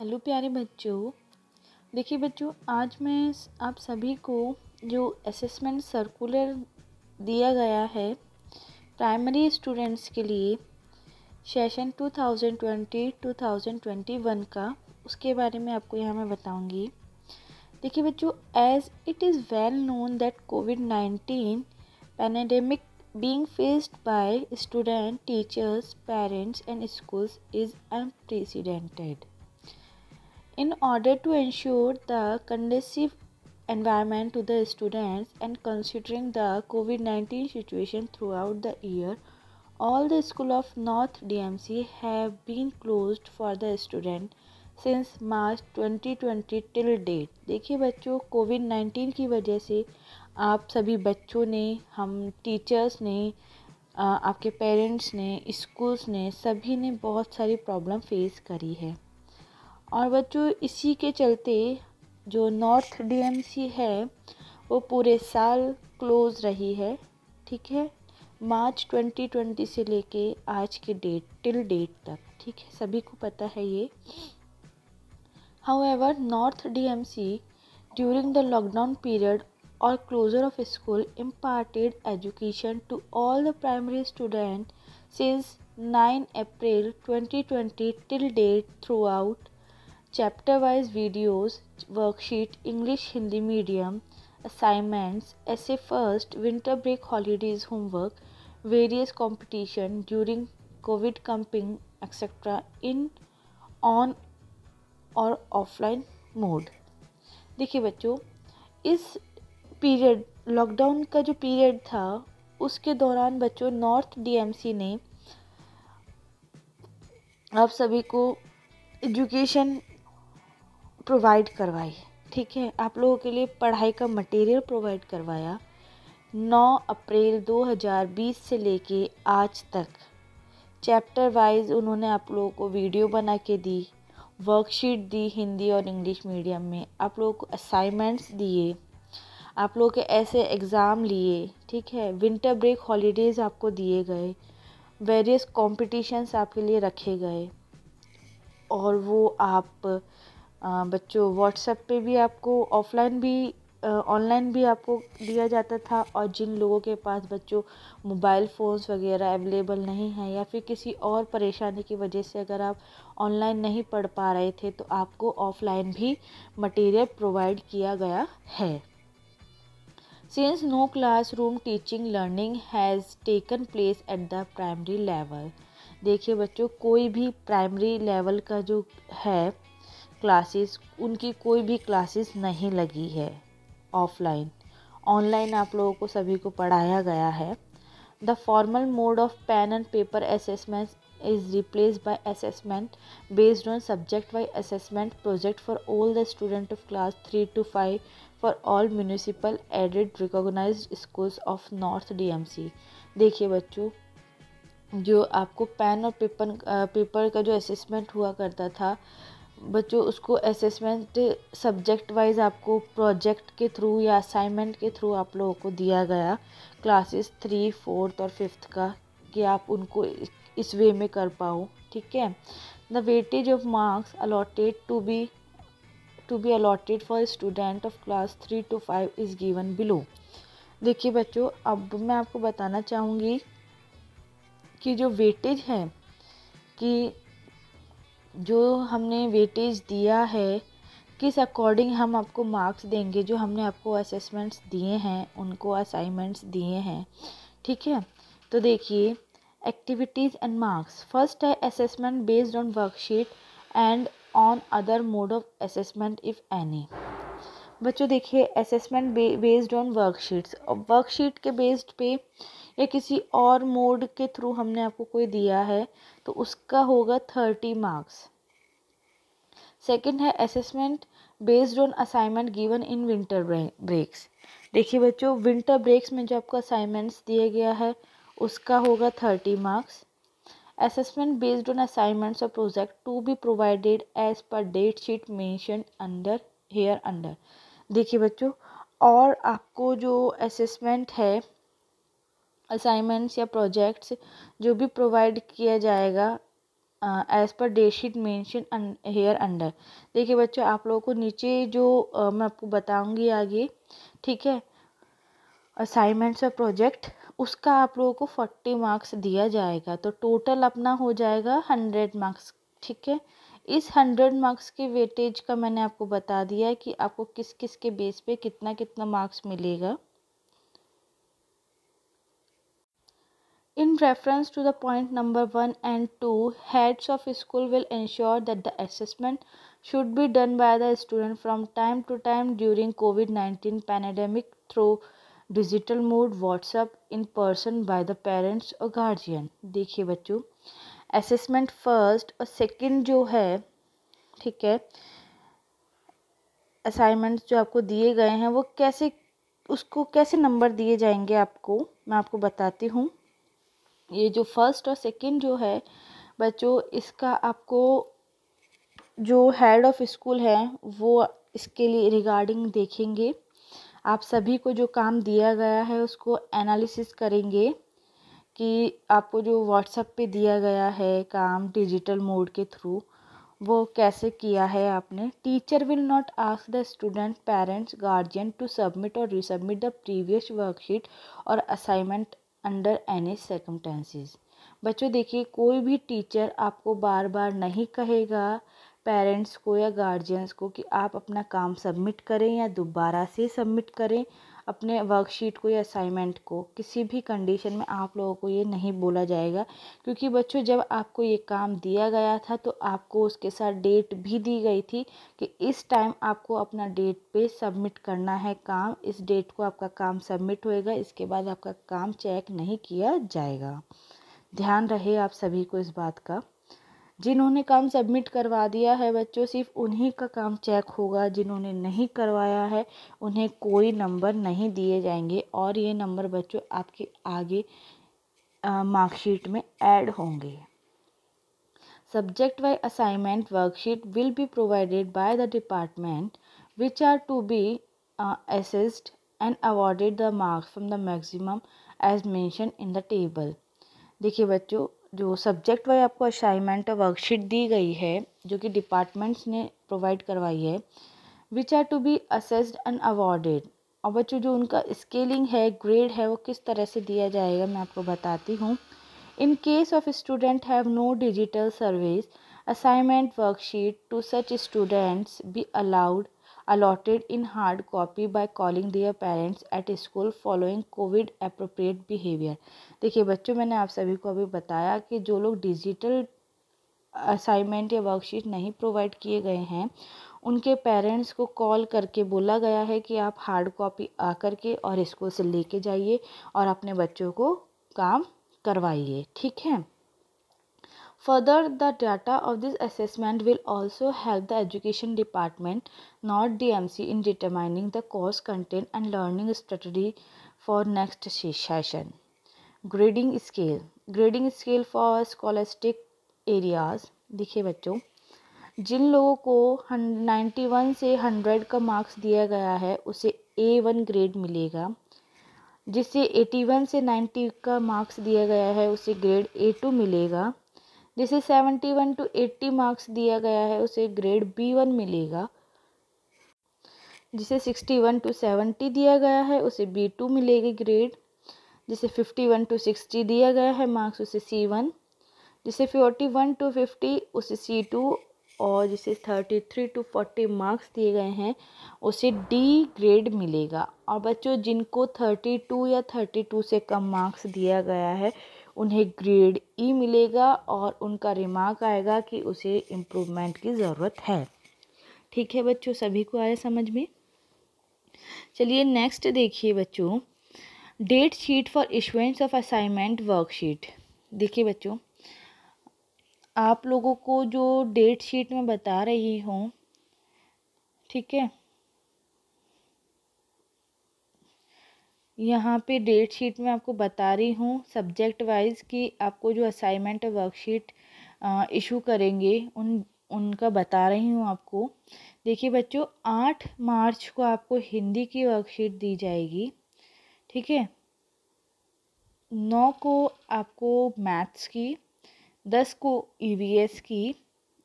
hello प्यारे बच्चों देखिए बच्चों आज मैं आप सभी को जो असेसमेंट सर्कुलर दिया गया है प्राइमरी स्टूडेंट्स के लिए सेशन 2020-2021 का उसके बारे में आपको यहाँ मैं बताऊँगी देखिए बच्चों as it is well known that COVID nineteen pandemic being faced by student teachers parents and schools is unprecedented in order to ensure the conducive environment to the students and considering the covid-19 situation throughout the year all the school of north dmc have been closed for the student since march 2020 till date देखिए बच्चों covid 19 की वजह से आप सभी बच्चों ने हम टीचर्स ने आपके पेरेंट्स ने स्कूल्स ने सभी ने बहुत सारी प्रॉब्लम फेस करी है और बच्चों इसी के चलते जो नॉर्थ डीएमसी है वो पूरे साल क्लोज़ रही है ठीक है मार्च 2020 से लेके आज के डेट टिल डेट तक ठीक है सभी को पता है ये however north D M C during the lockdown period और closure of school imparted education to all the primary student since 9 April 2020 till date throughout chapter wise videos worksheet English Hindi medium assignments ऐसे first winter break holidays homework various competition during COVID camping etcetera in on और offline mode देखिए बच्चों इस period lockdown का जो period था उसके दौरान बच्चों नॉर्थ डीएमसी ने आप सभी को एजुकेशन प्रोवाइड करवाई ठीक है आप लोगों के लिए पढ़ाई का मटेरियल प्रोवाइड करवाया 9 अप्रैल 2020 से लेके आज तक चैप्टर वाइज उन्होंने आप लोगों को वीडियो बना के दी वर्कशीट दी हिंदी और इंग्लिश मीडियम में आप लोगों को असाइनमेंट्स दिए आप लोगों के ऐसे एग्ज़ाम लिए ठीक है विंटर ब्रेक हॉलीडेज़ आपको दिए गए वेरियस कॉम्पिटिशन्स आपके लिए रखे गए और वो आप बच्चों व्हाट्सएप पे भी आपको ऑफ़लाइन भी ऑनलाइन भी आपको दिया जाता था और जिन लोगों के पास बच्चों मोबाइल फ़ोन्स वगैरह अवेलेबल नहीं हैं या फिर किसी और परेशानी की वजह से अगर आप ऑनलाइन नहीं पढ़ पा रहे थे तो आपको ऑफ़लाइन भी मटेरियल प्रोवाइड किया गया है since no classroom teaching learning has taken place at the primary level देखिए बच्चों कोई भी प्राइमरी लेवल का जो है क्लासेस उनकी कोई भी क्लासेस नहीं लगी है ऑफलाइन ऑनलाइन आप लोगों को सभी को पढ़ाया गया है the formal mode of pen and paper assessment is replace by assessment based on subject wise assessment project for all the student of class three to five for all municipal aided recognise school of north D M C देखिए बच्चों जो आपको pen और paper paper का जो assessment हुआ करता था बच्चों उसको असेसमेंट सब्जेक्ट वाइज आपको प्रोजेक्ट के थ्रू या असाइनमेंट के थ्रू आप लोगों को दिया गया क्लासेस थ्री फोर्थ और फिफ्थ का कि आप उनको इस वे में कर पाओ ठीक है the weightage of marks allotted to be to be allotted for student of class three to five is given below देखिए बच्चों अब मैं आपको बताना चाहूँगी कि जो वेटेज है कि जो हमने वेटेज दिया है किस अकॉर्डिंग हम आपको मार्क्स देंगे जो हमने आपको असेसमेंट्स दिए हैं उनको असाइनमेंट्स दिए हैं ठीक है तो देखिए एक्टिविटीज़ एंड मार्क्स फर्स्ट है assessment based on worksheet and on other mode of assessment if any बच्चों देखिए असेसमेंट बेस्ड ऑन वर्कशीट्स और वर्कशीट के बेस्ड पे या किसी और मोड के थ्रू हमने आपको कोई दिया है तो उसका होगा थर्टी मार्क्स सेकंड है assessment based on assignment given in winter breaks देखिए बच्चों विंटर ब्रेक्स में जो आपको असाइनमेंट्स दिया गया है उसका होगा thirty marks assessment based on assignments और project to be provided as per date sheet mentioned under hereunder देखिए बच्चों और आपको जो असेसमेंट है असाइनमेंट्स या प्रोजेक्ट्स जो भी प्रोवाइड किया जाएगा as per date sheet mention hereunder देखिए बच्चों आप लोगों को नीचे जो आ, मैं आपको बताऊंगी आगे ठीक है असाइनमेंट्स और प्रोजेक्ट उसका आप लोगों को फोर्टी मार्क्स दिया जाएगा तो टोटल अपना हो जाएगा हंड्रेड मार्क्स ठीक है इस हंड्रेड मार्क्स के वेटेज का मैंने आपको बता दिया है कि आपको किस किस के बेस पे कितना कितना मार्क्स मिलेगा In reference to the point number 1 and 2, heads of school will ensure that the assessment should be done by the student from time to time during COVID-19 pandemic through digital mode WhatsApp in person by the parents और guardian देखिए बच्चों assessment first और second जो है ठीक है assignments जो आपको दिए गए हैं वो कैसे उसको कैसे नंबर दिए जाएंगे आपको मैं आपको बताती हूँ ये जो फर्स्ट और सेकंड जो है बच्चों इसका आपको जो हेड ऑफ स्कूल है वो इसके लिए रिगार्डिंग देखेंगे आप सभी को जो काम दिया गया है उसको एनालिसिस करेंगे कि आपको जो व्हाट्सएप पे दिया गया है काम डिजिटल मोड के थ्रू वो कैसे किया है आपने teacher will not ask the student parents guardian to submit और रिसबमिट द प्रीवियस वर्कशीट और असाइनमेंट अंडर एनी सर्कमटेंसेस बच्चों देखिए कोई भी टीचर आपको बार बार नहीं कहेगा पेरेंट्स को या गार्जियंस को कि आप अपना काम सबमिट करें या दोबारा से सबमिट करें अपने वर्कशीट को या असाइनमेंट को किसी भी कंडीशन में आप लोगों को ये नहीं बोला जाएगा क्योंकि बच्चों जब आपको ये काम दिया गया था तो आपको उसके साथ डेट भी दी गई थी कि इस टाइम आपको अपना डेट पे सबमिट करना है काम इस डेट को आपका काम सबमिट होएगा इसके बाद आपका काम चेक नहीं किया जाएगा ध्यान रहे आप सभी को इस बात का जिन्होंने काम सबमिट करवा दिया है बच्चों सिर्फ उन्हीं का काम चेक होगा जिन्होंने नहीं करवाया है उन्हें कोई नंबर नहीं दिए जाएंगे और ये नंबर बच्चों आपके आगे मार्कशीट में ऐड होंगे subject wise assignment worksheet will be provided by the department which are to be assessed and awarded the marks from the maximum as mention in the table देखिए बच्चों जो सब्जेक्ट वाइज आपको assignment worksheet दी गई है जो कि departments ने प्रोवाइड करवाई है which are to be assessed and awarded और बच्चों जो उनका स्केलिंग है ग्रेड है वो किस तरह से दिया जाएगा मैं आपको बताती हूँ in case of student have no digital service assignment worksheet to such students be allowed allotted in hard copy by calling their parents at school following COVID appropriate behaviour देखिए बच्चों मैंने आप सभी को अभी बताया कि जो लोग डिजिटल असाइनमेंट या वर्कशीट नहीं प्रोवाइड किए गए हैं उनके पेरेंट्स को कॉल करके बोला गया है कि आप हार्ड कॉपी आ करके और इसको से ले कर जाइए और अपने बच्चों को काम करवाइए ठीक है further the data of this assessment will also help the education department north D M C in determining the course content and learning strategy for next session grading scale grading scale for scholastic areas देखिए बच्चों जिन लोगों को ninety one से hundred का marks दिया गया है उसे ए वन ग्रेड मिलेगा जिसे एटी वन से नाइन्टी का मार्क्स दिया गया है उसे ग्रेड ए टू मिलेगा जिसे seventy one to eighty marks दिया गया है उसे ग्रेड बी वन मिलेगा जिसे सिक्सटी वन टू सेवेंटी दिया गया है उसे बी टू मिलेगी ग्रेड जिसे फिफ्टी वन टू सिक्सटी दिया गया है मार्क्स उसे सी वन जिसे फोर्टी वन टू फिफ्टी उसे सी टू और जिसे thirty three to forty marks दिए गए हैं उसे डी ग्रेड मिलेगा और बच्चों जिनको थर्टी टू या थर्टी टू से कम मार्क्स दिया गया है उन्हें ग्रेड ई e मिलेगा और उनका रिमार्क आएगा कि उसे इम्प्रूवमेंट की ज़रूरत है ठीक है बच्चों सभी को आया समझ में चलिए नेक्स्ट देखिए बच्चों date sheet for issuance of assignment worksheet देखिए बच्चों आप लोगों को जो डेट शीट में बता रही हूँ ठीक है यहाँ पे डेट शीट में आपको बता रही हूँ सब्जेक्ट वाइज कि आपको जो असाइनमेंट वर्कशीट इशू करेंगे उन उनका बता रही हूँ आपको देखिए बच्चों आठ मार्च को आपको हिंदी की वर्कशीट दी जाएगी ठीक है नौ को आपको मैथ्स की दस को ईवीएस e की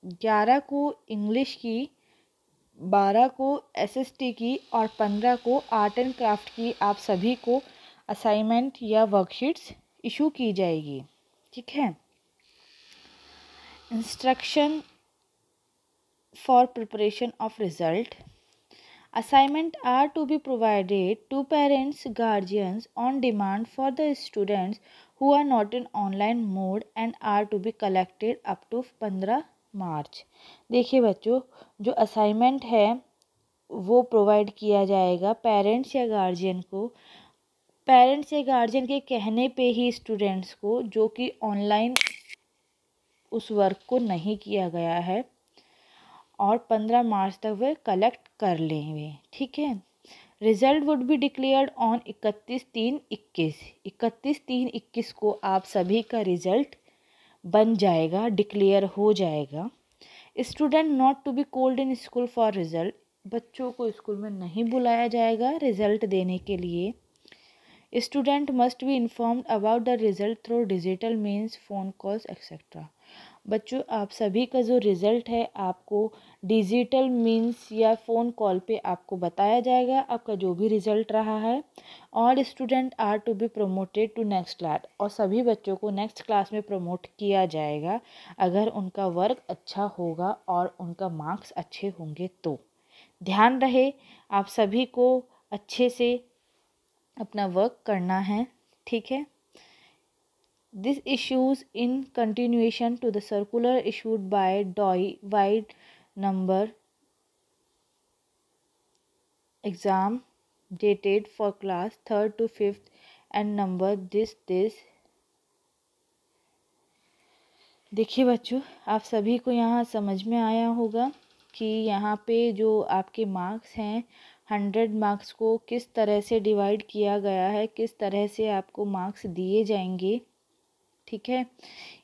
ग्यारह को इंग्लिश की बारह को एसएसटी की और पंद्रह को आर्ट एंड क्राफ्ट की आप सभी को असाइनमेंट या वर्कशीट्स इशू की जाएगी ठीक है instruction for preparation of result assignment are to be provided to parents guardians on demand for the students who are not in online mode and are to be collected up to 15 March देखिए बच्चों जो assignment है वो provide किया जाएगा parents या guardian को parents या गार्जियन के कहने पे ही स्टूडेंट्स को जो कि ऑनलाइन उस वर्क को नहीं किया गया है और पंद्रह मार्च तक वे कलेक्ट कर लेंगे ठीक है result would be declared on इकतीस तीन इक्कीस इकतीस तीन इक्कीस को आप सभी का रिजल्ट बन जाएगा डिक्लेयर हो जाएगा student not to be called in school for result बच्चों को स्कूल में नहीं बुलाया जाएगा रिजल्ट देने के लिए student must be informed about the result through digital means phone calls etcetera बच्चों आप सभी का जो रिज़ल्ट है आपको डिजिटल मीन्स या फ़ोन कॉल पे आपको बताया जाएगा आपका जो भी रिज़ल्ट रहा है all student are to be promoted to next class और सभी बच्चों को नेक्स्ट क्लास में प्रमोट किया जाएगा अगर उनका वर्क अच्छा होगा और उनका मार्क्स अच्छे होंगे तो ध्यान रहे आप सभी को अच्छे से अपना वर्क करना है ठीक है This issues in continuation to the circular issued by DOI wide number exam dated for class 3rd to 5th and number this this देखिए बच्चों आप सभी को यहाँ समझ में आया होगा कि यहाँ पे जो आपके मार्क्स हैं हंड्रेड मार्क्स को किस तरह से डिवाइड किया गया है किस तरह से आपको मार्क्स दिए जाएंगे ठीक है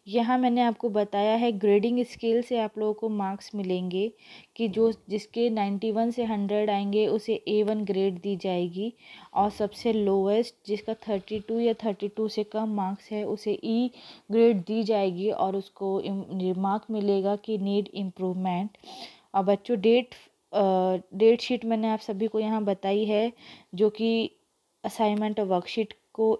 यहाँ मैंने आपको बताया है ग्रेडिंग स्केल से आप लोगों को मार्क्स मिलेंगे कि जो जिसके नाइन्टी वन से हंड्रेड आएंगे उसे ए वन ग्रेड दी जाएगी और सबसे लोवेस्ट जिसका थर्टी टू या थर्टी टू से कम मार्क्स है उसे ई e ग्रेड दी जाएगी और उसको मार्क मिलेगा कि नीड इम्प्रूवमेंट और बच्चों डेट डेट शीट मैंने आप सभी को यहाँ बताई है जो कि असाइनमेंट और वर्कशीट को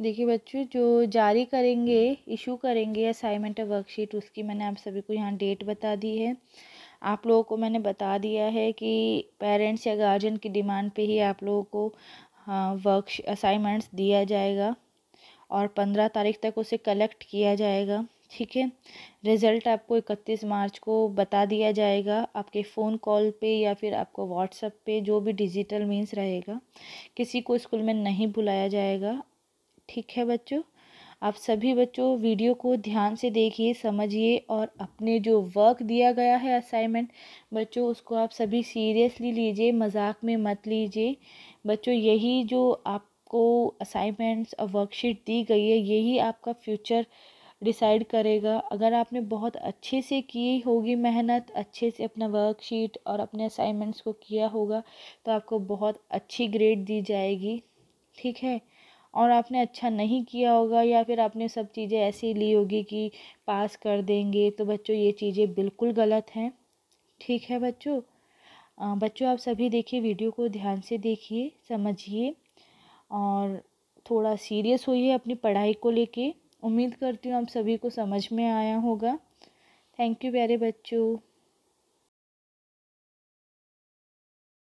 देखिए बच्चों जो जारी करेंगे इशू करेंगे असाइनमेंट और वर्कशीट उसकी मैंने आप सभी को यहाँ डेट बता दी है आप लोगों को मैंने बता दिया है कि पेरेंट्स या गार्जियन की डिमांड पे ही आप लोगों को वर्क हाँ, असाइनमेंट्स दिया जाएगा और पंद्रह तारीख तक उसे कलेक्ट किया जाएगा ठीक है रिज़ल्ट आपको इकतीस मार्च को बता दिया जाएगा आपके फ़ोन कॉल पे या फिर आपको व्हाट्सएप पे जो भी डिजिटल मीन्स रहेगा किसी को स्कूल में नहीं बुलाया जाएगा ठीक है बच्चों आप सभी बच्चों वीडियो को ध्यान से देखिए समझिए और अपने जो वर्क दिया गया है असाइनमेंट बच्चों उसको आप सभी सीरियसली लीजिए मजाक में मत लीजिए बच्चों यही जो आपको असाइनमेंट्स और वर्कशीट दी गई है यही आपका फ्यूचर डिसाइड करेगा अगर आपने बहुत अच्छे से की होगी मेहनत अच्छे से अपना वर्कशीट और अपने असाइनमेंट्स को किया होगा तो आपको बहुत अच्छी ग्रेड दी जाएगी ठीक है और आपने अच्छा नहीं किया होगा या फिर आपने सब चीज़ें ऐसी ली होगी कि पास कर देंगे तो बच्चों ये चीज़ें बिल्कुल गलत हैं ठीक है बच्चों बच्चों आप सभी देखिए वीडियो को ध्यान से देखिए समझिए और थोड़ा सीरियस होइए अपनी पढ़ाई को लेके उम्मीद करती हूँ आप सभी को समझ में आया होगा थैंक यू प्यारे बच्चों